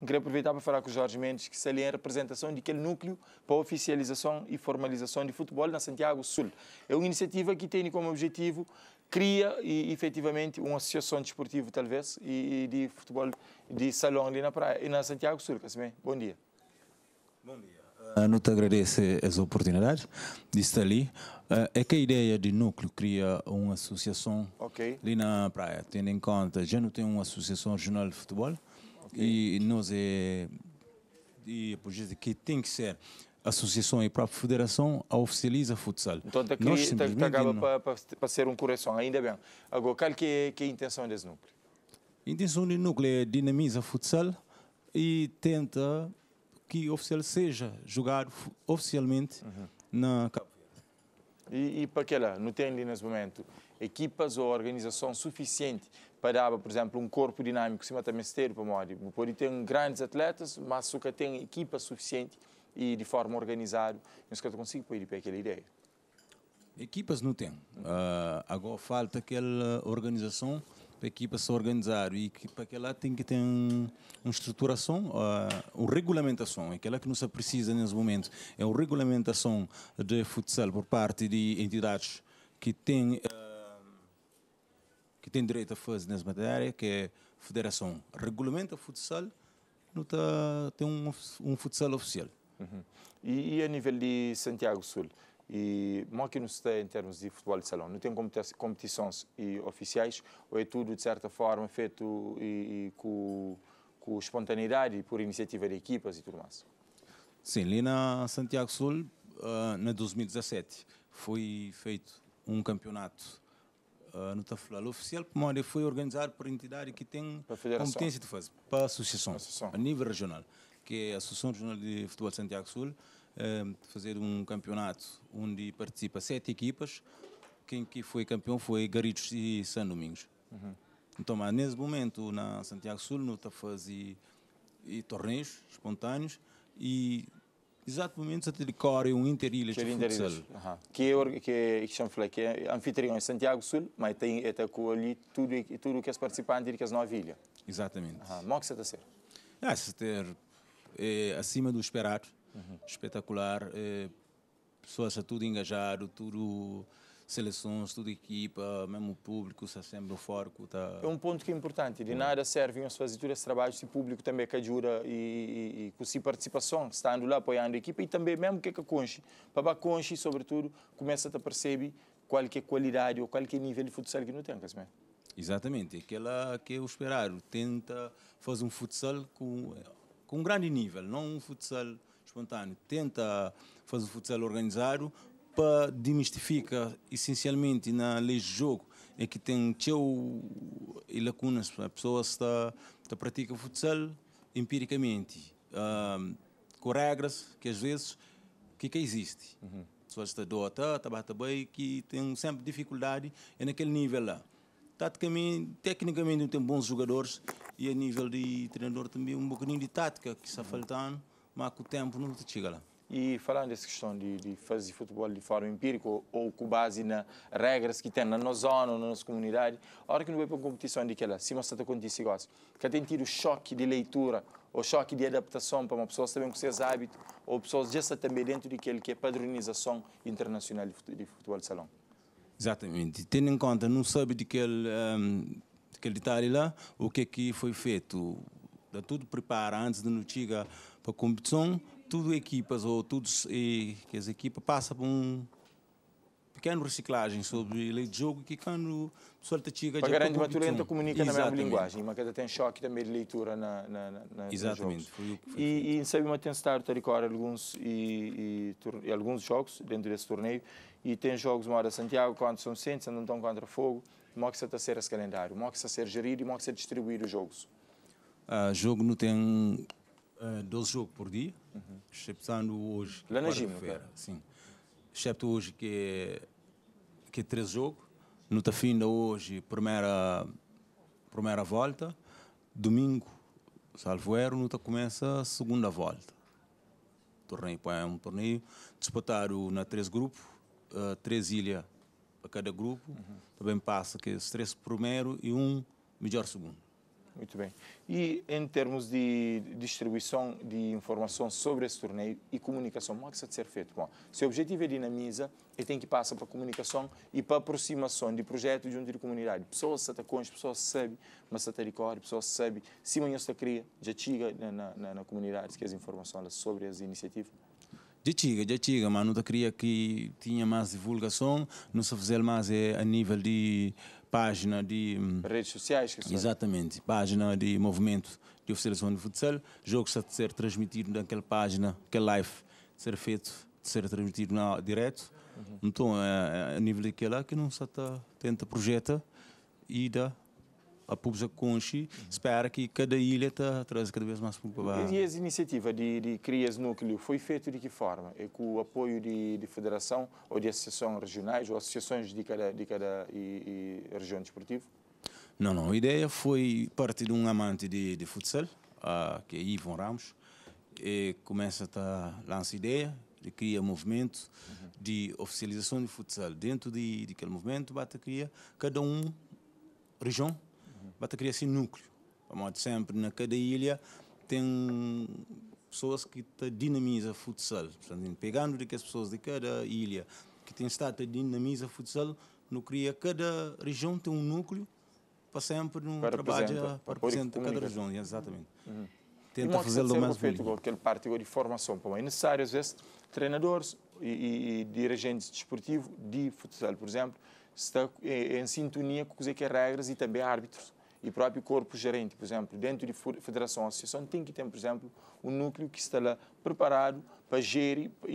Queria aproveitar para falar com o Jorge Mendes, que seria é em representação de aquele núcleo para a oficialização e formalização de futebol na Santiago Sul. É uma iniciativa que tem como objetivo cria e, efetivamente uma associação desportiva, talvez, e, e, de futebol de salão ali na praia, e na Santiago Sul, Bom dia. Bom dia. Uh, não te agradeço as oportunidades de estar ali. Uh, é que a ideia de núcleo cria uma associação okay. ali na praia, tendo em conta já não tem uma associação regional de futebol, Okay. E nós é. E por dizer que tem que ser associação e a própria federação a oficializa futsal. Então, tá nós tá tá simplesmente acaba para pa, pa ser um correção, ainda bem. Agora, qual que é, que é a intenção desse núcleo? A intenção do núcleo é dinamizar futsal e tenta que o oficial seja jogado oficialmente uhum. na Cabo E, e para que lá, não tem ali nesse momento equipas ou organização suficiente parava, por exemplo, um corpo dinâmico cima também se ter para Mori. Pode ter grandes atletas, mas nunca tem equipa suficiente e de forma organizada, que eu consigo pôr para aquela ideia. Equipas não tem. Uh, agora falta aquela organização para a se organizar e para aquela tem que ter uma estruturação, uh, uma regulamentação, é aquela que não se precisa nesse momento, é uma regulamentação de futsal por parte de entidades que têm... Uh, que tem direito a fazer nessa matéria, que é a Federação regulamenta o futsal, não tá, tem um, um futsal oficial. Uhum. E, e, a nível de Santiago Sul, e mal é que nos tem em termos de futebol de salão? Não tem competições e oficiais ou é tudo, de certa forma, feito e, e com, com espontaneidade e por iniciativa de equipas e tudo mais? Sim, ali na Santiago Sul, uh, na 2017, foi feito um campeonato uh, não está a falar. Oficial foi organizado por entidade que tem competência de fazer, para associação, associação, a nível regional, que é a Associação Regional de Futebol de Santiago Sul, eh, fazer um campeonato onde participa sete equipas. Quem que foi campeão foi Garitos e São Domingos. Uhum. Então, mas nesse momento, na Santiago Sul, não está a fazer e torneios espontâneos e exatamente momento se decorre um Inter-Ilhas de futsal. Uh -huh. Que, é, que, que, chamo, que é anfitrião em Santiago Sul, mas tem até ali tudo, tudo que é participante que é nova ilha. Exatamente. Uh -huh. que você está a ser? ter é, acima do esperado, uh mhm. -huh. espetacular, é, pessoas a tudo engajado, tudo seleções, toda equipa, mesmo o público, está sempre foco Tá... É um ponto que é importante. De nada servem as fazer todos os trabalhos e o público também é que ajuda e, e, e com participação, estando lá apoiando a equipa e também mesmo que é que conche. Para conche, sobretudo, começa a perceber qual que é a qualidade ou qual que é o nível de futsal que não tem, Casmer. Exatamente. Aquela que é o esperado. Tenta fazer um futsal com, com um grande nível, não um futsal espontâneo. Tenta fazer um futsal organizado, para demistificar essencialmente na lei de jogo é que tem teu e lacunas a pessoa está está pratica futsal empiricamente uh, com regras que às vezes que que existe uhum. pessoas está dota está tá, bata bem que tem sempre dificuldade é naquele nível lá taticamente tecnicamente não tem bons jogadores e a nível de treinador também um bocadinho de tática que está uhum. faltando mas com o tempo não te chega lá e falando dessa questão de, de fazer futebol de forma empírica ou, ou com base nas regras que tem na nossa zona, na nossa comunidade, a hora que não vai para uma competição aquela, se você está acontecendo negócio, que tem tido choque de leitura ou choque de adaptação para uma pessoa saber com seus hábitos ou pessoas já está também dentro daquele que é padronização internacional de futebol de salão. Exatamente. Tendo em conta, não sabe de um, detalhe lá, o que, é que foi feito. Está tudo preparado antes de não chegar para a competição, tudo equipas ou todos e que as equipas passa por um pequeno reciclagem sobre lei de jogo que quando o pessoa te chega... Para grande maturenta comunica Exatamente. na mesma linguagem, mas cada tem choque também de leitura na, na, na Exatamente. Foi o que foi e, e sabe uma tem estado a recorrer alguns, e, e, e, alguns jogos dentro desse torneio e tem jogos uma hora Santiago quando são centros, não estão contra fogo, moxa está a ser esse calendário, moxa a ser gerido e que a distribuir os jogos. o ah, jogo não tem 12 ah, jogos por dia. Uhum exceptando hoje. Lá na Gima, Sim. Excepto hoje que é, que é três jogos. No de hoje, primeira, primeira volta. Domingo, salvo erro, não começa a segunda volta. torneio é um torneio disputado na três grupos, uh, eh, três ilhas para cada grupo. Uhum. Também passa que os é três primeiro e um melhor segundo. Muito bem. E em termos de distribuição de informação sobre esse torneio e comunicação, como é que isso deve ser feito? Bom, se o objetivo é dinamizar, ele tem que passar para a comunicação e para a aproximação de projetos junto de comunidade. Pessoas se as pessoas sabem, mas se recorre, pessoas sabem. Se amanhã se cria, já chega na, na, na comunidade que as informações sobre as iniciativas. Já chega, já chega, mas não queria que tinha mais divulgação, não se fazer mais eh, a nível de página de. Redes sociais, que Exatamente, página de movimento de oficialização de futsal, jogos a ser transmitido naquela página, que é live, ser feito, de ser transmitido na, direto. Uhum. Então, é, é, a nível daquela que não se tá, tenta, projeta e da a Pubsa Conchi, espera que cada ilha está traz cada vez mais para E as iniciativa de, de criar esse núcleo foi feito de que forma? É com o apoio de, de federação ou de associações regionais ou associações de cada, de cada e, e região desportiva? Não, não. A ideia foi parte de um amante de, de futsal, uh, que é Ivon Ramos, e começa a tá, lançar ideia, de criar movimento uhum. de oficialização de futsal. Dentro de, daquele movimento, bate cria cada um região que criar esse assim núcleo. Como sempre, na cada ilha tem pessoas que te dinamiza futsal. Portanto, pegando de que as pessoas de cada ilha que tem estado a dinamiza futsal, no cria cada região tem um núcleo para sempre um para trabalho para representar cada região, exatamente. Uhum. uhum. Tenta fazer o mais feito com aquele partido de formação, como é necessário às vezes treinadores e, e, e dirigentes desportivos de futsal, por exemplo, está em sintonia com as é regras e também árbitros e próprio corpo gerente, por exemplo, dentro de federação, associação, tem que ter, por exemplo, um núcleo que está lá preparado para gerir e, e,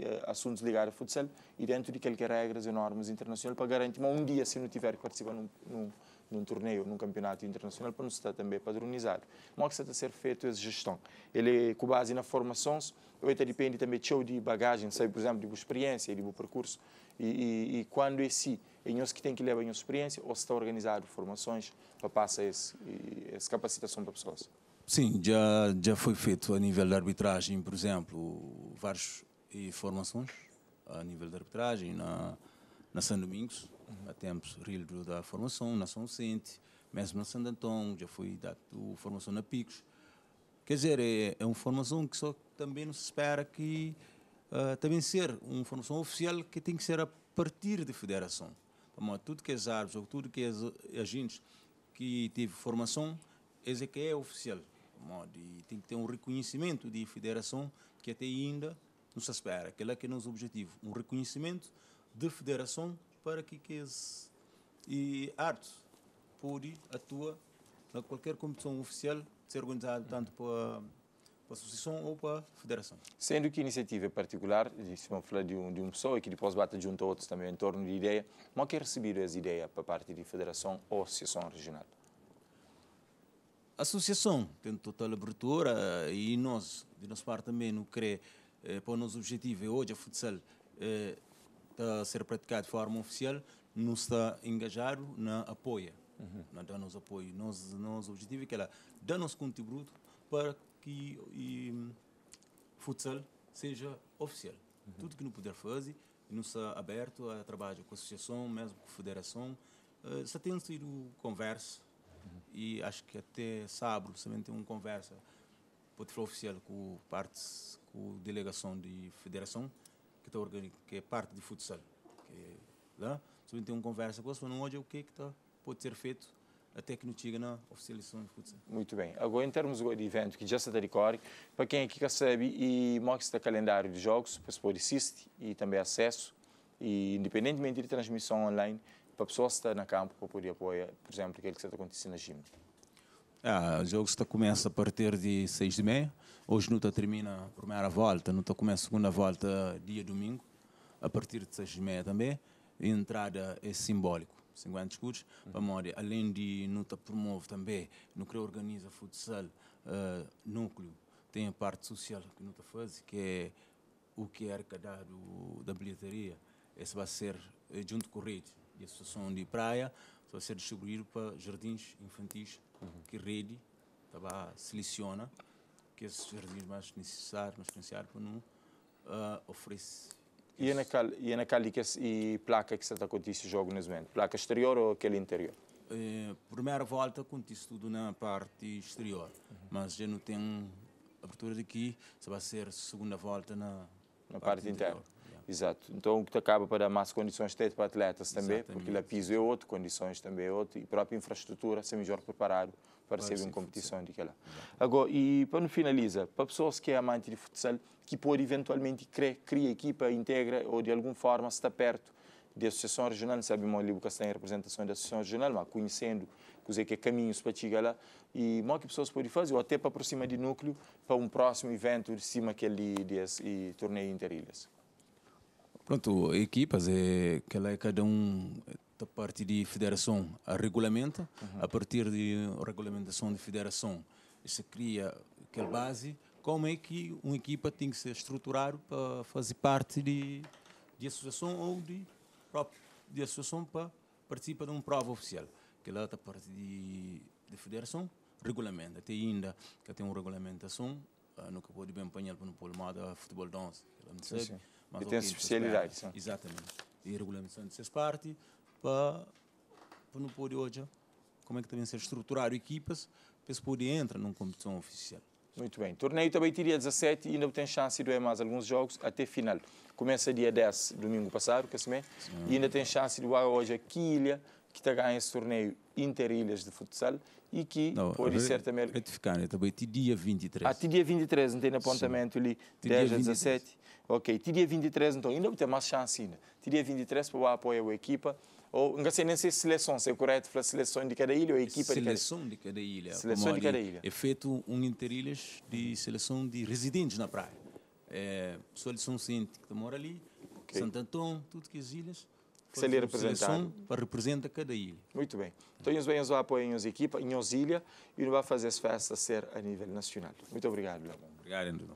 e eh, assuntos ligados ao futsal e dentro de qualquer regras e normas internacionais para garantir, que, um dia, se não tiver que participar num, num, num torneio, num campeonato internacional, para não estar também padronizado. Mas é o que está a ser feito é a gestão. Ele, com base na formações, então depende também de bagagem, sabe, por exemplo, de experiência, de percurso, e, e, e quando esse em os que têm que levar em experiência ou se está organizado formações para passar esse, essa capacitação para pessoas? Sim, já, já foi feito a nível de arbitragem, por exemplo, várias formações a nível de arbitragem na, na São Domingos, uhum. há tempos, Rio da Formação, na São Vicente, mesmo na Santo Antão, já foi dado formação na Picos. Quer dizer, é, é uma formação que só também nos espera que uh, também ser uma formação oficial que tem que ser a partir da federação mas tudo que é árvores ou tudo que é agentes que teve formação, esse é que é oficial. E tem que ter um reconhecimento de federação que até ainda nos espera, que é lá que é o nosso objetivo, um reconhecimento de federação para que, que esse e arte pode atuar na qualquer competição oficial ser organizada tanto para para a associação ou para a federação. Sendo que a iniciativa é particular, vamos falar de um, de um pessoa e que depois bate junto a outros também em torno de ideia, mas é quer é receber as ideias para parte de federação ou associação regional? A associação tem total abertura e nós, de nossa parte também, não querer, eh, para o nosso objetivo é hoje a futsal está eh, a ser praticado de forma oficial, não está engajado, não apoia. Uhum. Não dá-nos apoio. Nosso, nosso objetivo é que ela dá-nos contributo para que e, futsal seja oficial. Uhum. Tudo que não puder fazer, não está aberto a trabalho com a associação, mesmo com a federação. Uh, eh, só tem sido conversa uhum. e acho que até sábado também tem uma conversa, pode falar oficial com partes, com a delegação de federação que, está organic, que é parte de futsal. Que é, né? também tem uma conversa com a pessoa não olha o que, é que tá, pode ser feito até que não chega na oficialização de futsal. Muito bem. Agora, em termos do evento que já se decorre, para quem aqui é recebe e mostra o calendário de jogos, para se pode assistir e também acesso, e independentemente de transmissão online, para a pessoa que está na campo para poder apoiar, por exemplo, aquilo que está acontecendo na ginástica. Ah, o jogo está, começa a partir de 6 de meia. Hoje não está termina a primeira volta, não está começa a segunda volta dia domingo, a partir de 6 de meia também. A entrada é simbólico. 50 escudos uhum. para memória. Além de Nuta promove também, nuta organiza futsal, uh, Núcleo tem a parte social que Nuta faz, que é o que é arrecadado da bilheteria. Esse vai ser, eh, junto com rede de associação de praia, vai ser distribuído para jardins infantis uhum. que rede tá, seleciona, que esses jardins mais necessários, mais necessários, para não uh, oferecer e na é na é e placa que se está acontecendo jogo nesse momento? Placa exterior ou aquele interior? É, primeira volta acontece tudo na parte exterior, uhum. mas já não tem abertura daqui, só vai ser segunda volta na, na parte, parte interna. Yeah. Exato. Então, o que acaba para dar mais condições de para atletas também, Exatamente. porque lá é piso é outro, condições também é outro, e própria infraestrutura, ser melhor preparado ser em competições de lá. Agora, e para finalizar, para pessoas que é amante de futsal, que pode eventualmente criar, criar equipa, integra ou de alguma forma está perto de associação regional, sabe ali o que em representação da associação regional, mas conhecendo dizer, que é caminhos para chegar lá e mais que pessoas podem fazer, ou até para aproximar de núcleo para um próximo evento de cima que é ali, de, de, de torneio interilhas. Pronto, equipas, é, que é cada um da parte de federação a regulamenta, uhum. a partir de regulamentação de federação se cria aquela base, como é que uma equipa tem que se estruturar para fazer parte de, de associação ou de, de associação para participar de uma prova oficial. Que lá da parte de, de federação, regulamenta tem ainda que tem uma regulamentação, uh, ah, nunca pode bem apanhar para não pôr não da futebol Sim e tem especialidade. Espera, exatamente. E a regulamentação de seis partes para, para não poder hoje, como é que também ser estruturar equipas para se poder entrar numa competição oficial. Muito bem. Torneio também teria 17 e ainda tem chance de mais alguns jogos até final. Começa dia 10, domingo passado, que assim, e ainda tem chance de ver hoje a Quilha, que está ganhando esse torneio Interilhas de futsal e que não, pode re, ser né? também. Retificar, também te dia 23. Até ah, dia 23, não tem apontamento Sim. ali, 10 a 17. Ok, dia 23 então ainda tem mais chance ainda. Dia 23 para apoiar à equipa. Ou, não sei nem se é seleção, se é correto para a seleção de cada ilha ou a equipa seleção de cada ilha. Seleção de cada ilha. É feito um interilhas de seleção de residentes na praia. É, pessoal de São que mora ali, okay. Santo Antão, tudo que as ilhas se ele representar. para representa cada ilha. Muito bem. Então, nós vamos apoiar a equipa, a ilha, e nós vamos fazer as festas ser a nível nacional. Muito obrigado, Leão. Obrigado, André.